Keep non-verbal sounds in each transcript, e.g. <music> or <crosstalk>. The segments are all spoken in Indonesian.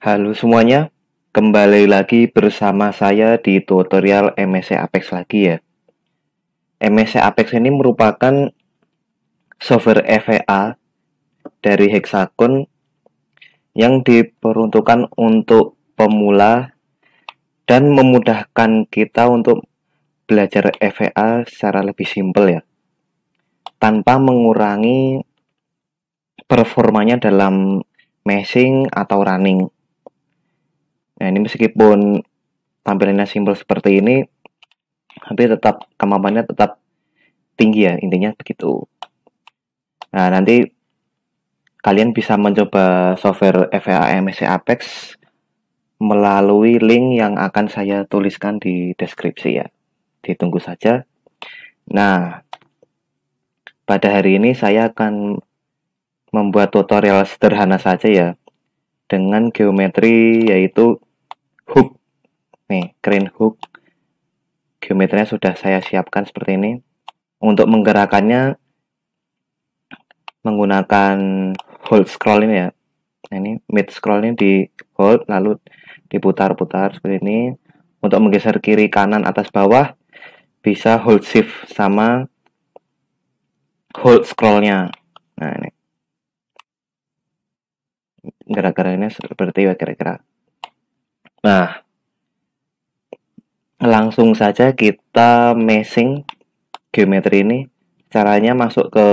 Halo semuanya, kembali lagi bersama saya di tutorial MSC Apex lagi ya. MSC Apex ini merupakan software EVA dari Hexagon yang diperuntukkan untuk pemula dan memudahkan kita untuk belajar EVA secara lebih simpel ya. Tanpa mengurangi performanya dalam meshing atau running. Nah ini meskipun tampilannya simpel seperti ini, tapi tetap kemampuannya tetap tinggi ya intinya begitu. Nah nanti kalian bisa mencoba software FAMC Apex melalui link yang akan saya tuliskan di deskripsi ya. Ditunggu saja. Nah, pada hari ini saya akan membuat tutorial sederhana saja ya dengan geometri yaitu hook nih crane hook geometrinya sudah saya siapkan seperti ini untuk menggerakannya menggunakan hold scroll ini ya nah, ini mid scroll ini di hold lalu diputar-putar seperti ini untuk menggeser kiri kanan atas bawah bisa hold shift sama hold scrollnya nah ini gerak geraknya seperti ya kira-kira Nah, langsung saja kita meshing geometri ini. Caranya masuk ke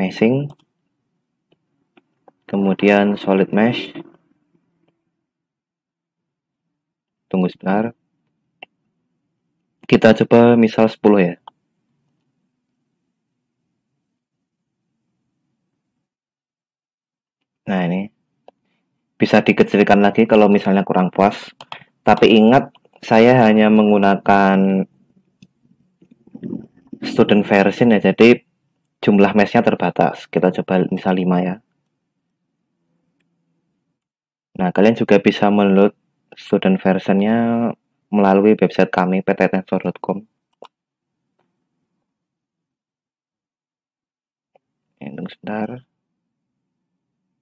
meshing, kemudian solid mesh. Tunggu sebentar. Kita coba misal 10 ya. Nah ini bisa dikecilkan lagi kalau misalnya kurang puas. Tapi ingat, saya hanya menggunakan student version ya, jadi jumlah mesnya terbatas. Kita coba misal 5 ya. Nah, kalian juga bisa menurut student versionnya melalui website kami pttensor.com. Tunggu sebentar.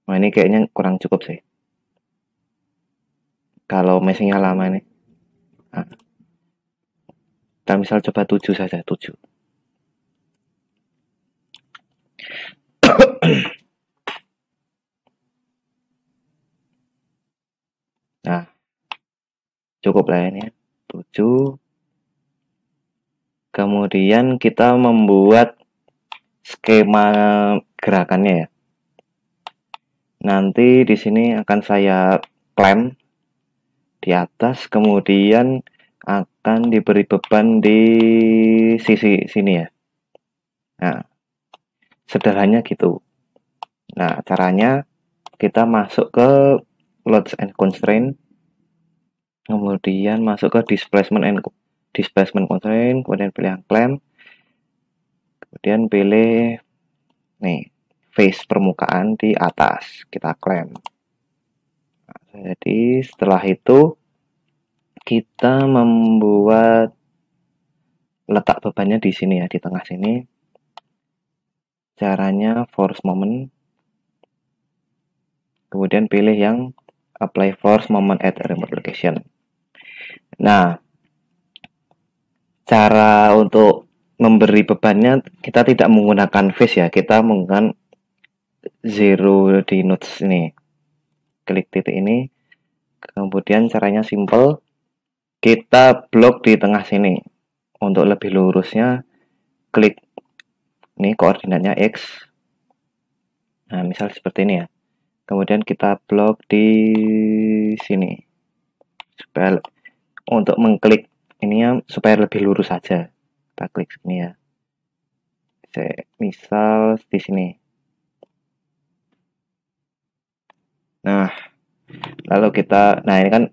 Nah, ini kayaknya kurang cukup sih kalau mesinnya lama nih nah, kita misal coba 7 saja 7 <coughs> nah cukup lah ini 7 ya. kemudian kita membuat skema gerakannya ya nanti di sini akan saya klaim di atas kemudian akan diberi beban di sisi sini ya nah sederhananya gitu nah caranya kita masuk ke loads and constraint kemudian masuk ke displacement and displacement constraint kemudian pilih yang clamp kemudian pilih nih face permukaan di atas kita clamp jadi setelah itu kita membuat letak bebannya di sini ya, di tengah sini. Caranya force moment. Kemudian pilih yang apply force moment at remote location. Nah, cara untuk memberi bebannya kita tidak menggunakan face ya, kita menggunakan zero di notes ini klik titik ini kemudian caranya simple kita blok di tengah sini untuk lebih lurusnya klik ini koordinatnya X nah misal seperti ini ya kemudian kita blok di sini supaya untuk mengklik ini ya supaya lebih lurus saja kita klik sini ya misal di sini Nah, lalu kita, nah ini kan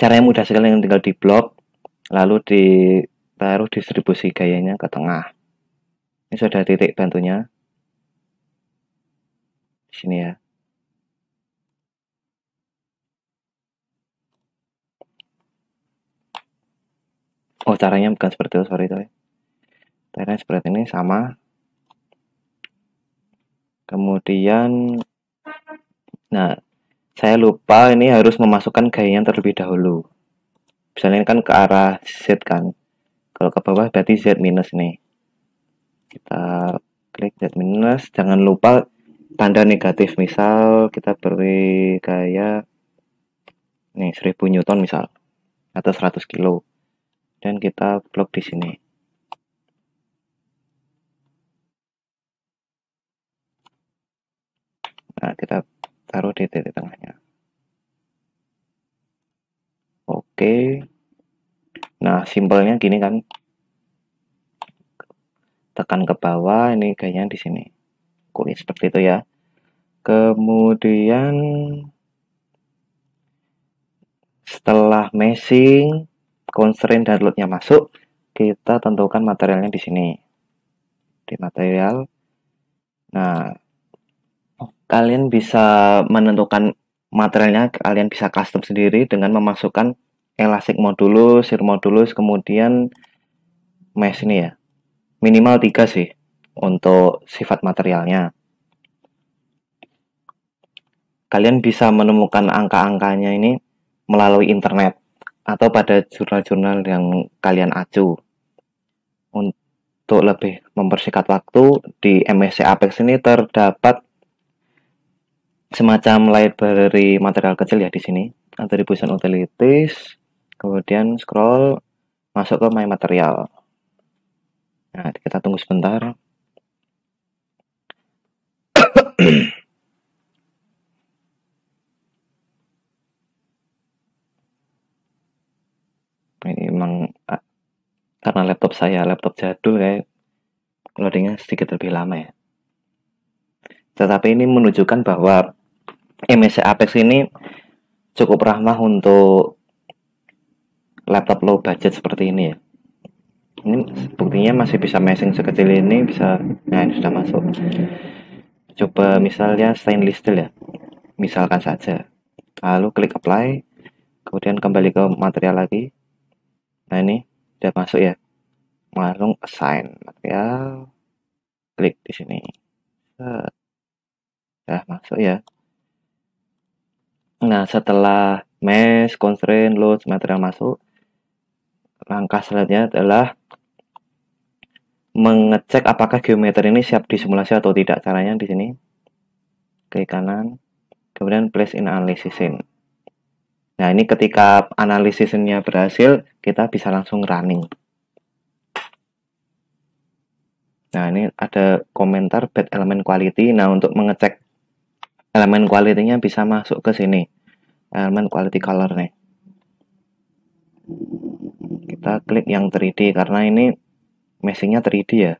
caranya mudah sekali yang tinggal di blok, lalu ditaruh distribusi gayanya ke tengah. Ini sudah titik bantunya. Di sini ya. Oh, caranya bukan seperti itu, sorry, Toh. Caranya seperti ini sama. Kemudian Nah, saya lupa ini harus memasukkan gayanya terlebih dahulu. Misalnya kan ke arah Z kan. Kalau ke bawah berarti Z minus nih. Kita klik Z minus. Jangan lupa tanda negatif. Misal kita beri gaya nih 1000 Newton misal. Atau 100 kilo. Dan kita blok di sini. Nah, kita taruh di titik tengahnya oke nah simpelnya gini kan tekan ke bawah ini kayaknya di sini kulit seperti itu ya kemudian setelah meshing constraint dan loadnya masuk kita tentukan materialnya di sini di material nah Kalian bisa menentukan materialnya, kalian bisa custom sendiri dengan memasukkan elastic modulus, sir modulus, kemudian mesh ini ya. Minimal tiga sih untuk sifat materialnya. Kalian bisa menemukan angka-angkanya ini melalui internet atau pada jurnal-jurnal yang kalian acu. Untuk lebih mempersingkat waktu, di MSC Apex ini terdapat semacam library material kecil ya di sini attribution utilities kemudian scroll masuk ke my material nah kita tunggu sebentar <coughs> ini emang ah, karena laptop saya laptop jadul kayak loadingnya sedikit lebih lama ya tetapi ini menunjukkan bahwa MSC Apex ini cukup ramah untuk laptop low budget seperti ini ya ini buktinya masih bisa meshing sekecil ini bisa nah ini sudah masuk coba misalnya stainless steel ya misalkan saja lalu klik apply kemudian kembali ke material lagi nah ini sudah masuk ya langsung assign material klik di sini sudah masuk ya Nah, setelah mesh, constraint, load, material masuk, langkah selanjutnya adalah mengecek apakah geometri ini siap disimulasi atau tidak. Caranya di sini ke kanan, kemudian place in analysis in. Nah, ini ketika analisisnya berhasil, kita bisa langsung running. Nah, ini ada komentar bad element quality. Nah, untuk mengecek elemen quality-nya bisa masuk ke sini elemen quality color nih kita klik yang 3D karena ini mesinnya 3D ya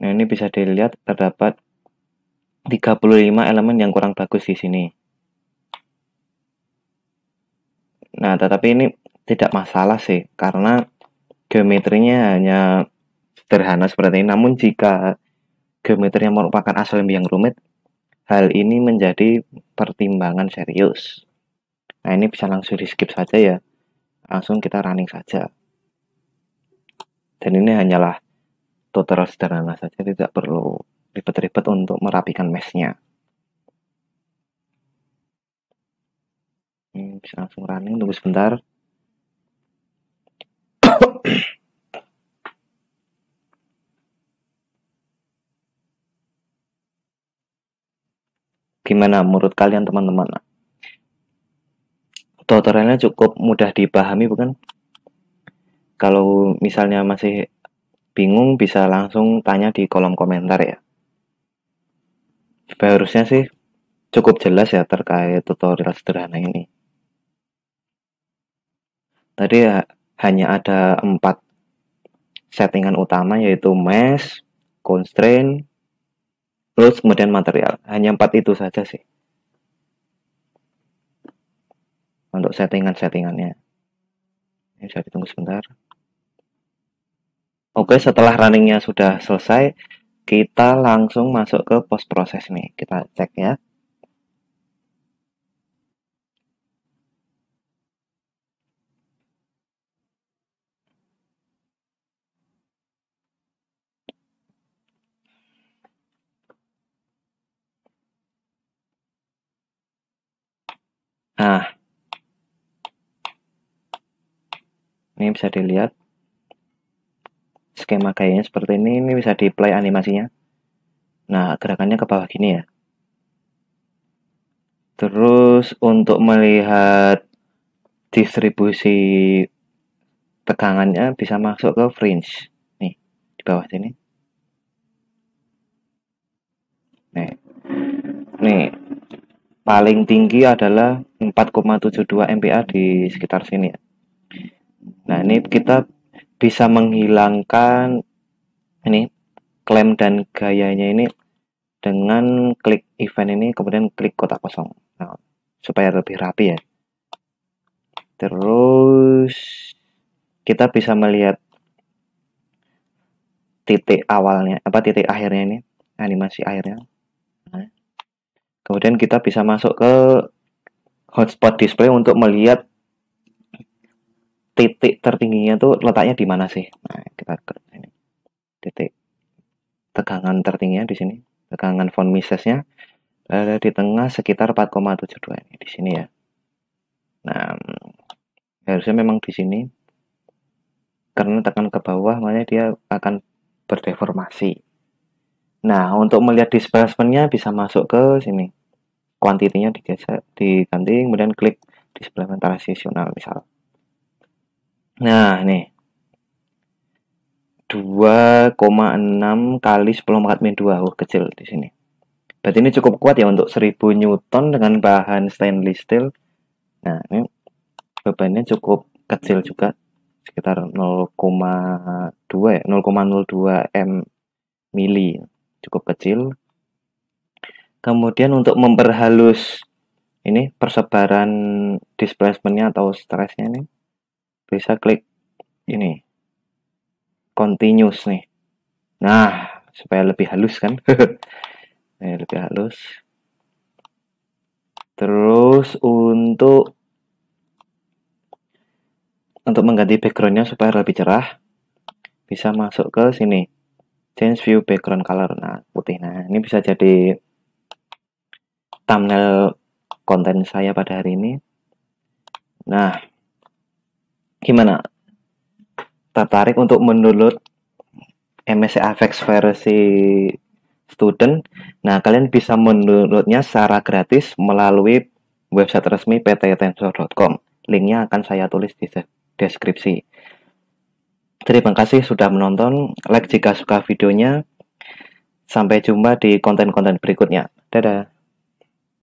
nah ini bisa dilihat terdapat 35 elemen yang kurang bagus di sini nah tetapi ini tidak masalah sih karena geometrinya hanya sederhana seperti ini. Namun jika geometrinya merupakan asal yang rumit, hal ini menjadi pertimbangan serius. Nah ini bisa langsung di skip saja ya, langsung kita running saja. Dan ini hanyalah tutorial sederhana saja, tidak perlu ribet-ribet untuk merapikan meshnya. Ini hmm, Bisa langsung running, tunggu sebentar. Gimana menurut kalian teman-teman? Tutorialnya cukup mudah dipahami bukan? Kalau misalnya masih bingung bisa langsung tanya di kolom komentar ya. Seharusnya sih cukup jelas ya terkait tutorial sederhana ini. Tadi ya, hanya ada empat settingan utama yaitu mesh, constraint, terus kemudian material hanya empat itu saja sih untuk settingan-settingannya ini bisa ditunggu sebentar oke setelah runningnya sudah selesai kita langsung masuk ke post process nih kita cek ya ini bisa dilihat skema gayanya seperti ini ini bisa di play animasinya nah gerakannya ke bawah gini ya terus untuk melihat distribusi tegangannya bisa masuk ke fringe nih di bawah sini nih nih paling tinggi adalah 4,72 MPa di sekitar sini ya Nah, ini kita bisa menghilangkan ini klaim dan gayanya ini dengan klik event ini kemudian klik kotak kosong. Nah, supaya lebih rapi ya. Terus kita bisa melihat titik awalnya apa titik akhirnya ini animasi akhirnya. Nah, kemudian kita bisa masuk ke hotspot display untuk melihat titik tertingginya tuh letaknya di mana sih? Nah, kita ke ini. Titik tegangan tertingginya di sini, tegangan von Misesnya ada di tengah sekitar 4,72 ini di sini ya. Nah, harusnya memang di sini karena tekan ke bawah makanya dia akan berdeformasi. Nah, untuk melihat displacementnya bisa masuk ke sini. Kuantitinya digeser, diganti, kemudian klik displacement transisional misalnya. Nah, ini. 2,6 kali 10 pangkat min 2. Oh, kecil di sini. Berarti ini cukup kuat ya untuk 1000 Newton dengan bahan stainless steel. Nah, ini bebannya cukup kecil juga. Sekitar 0,2 ya, 0,02 M mili. Cukup kecil. Kemudian untuk memperhalus ini persebaran displacementnya atau stresnya ini bisa klik ini continuous nih nah supaya lebih halus kan <laughs> ini lebih halus terus untuk untuk mengganti backgroundnya supaya lebih cerah bisa masuk ke sini change view background color nah putih nah ini bisa jadi thumbnail konten saya pada hari ini nah gimana tertarik untuk menulut MSc Avex versi student. Nah, kalian bisa menulutnya secara gratis melalui website resmi Tensor.com. Linknya akan saya tulis di deskripsi. Terima kasih sudah menonton. Like jika suka videonya. Sampai jumpa di konten-konten berikutnya. Dadah.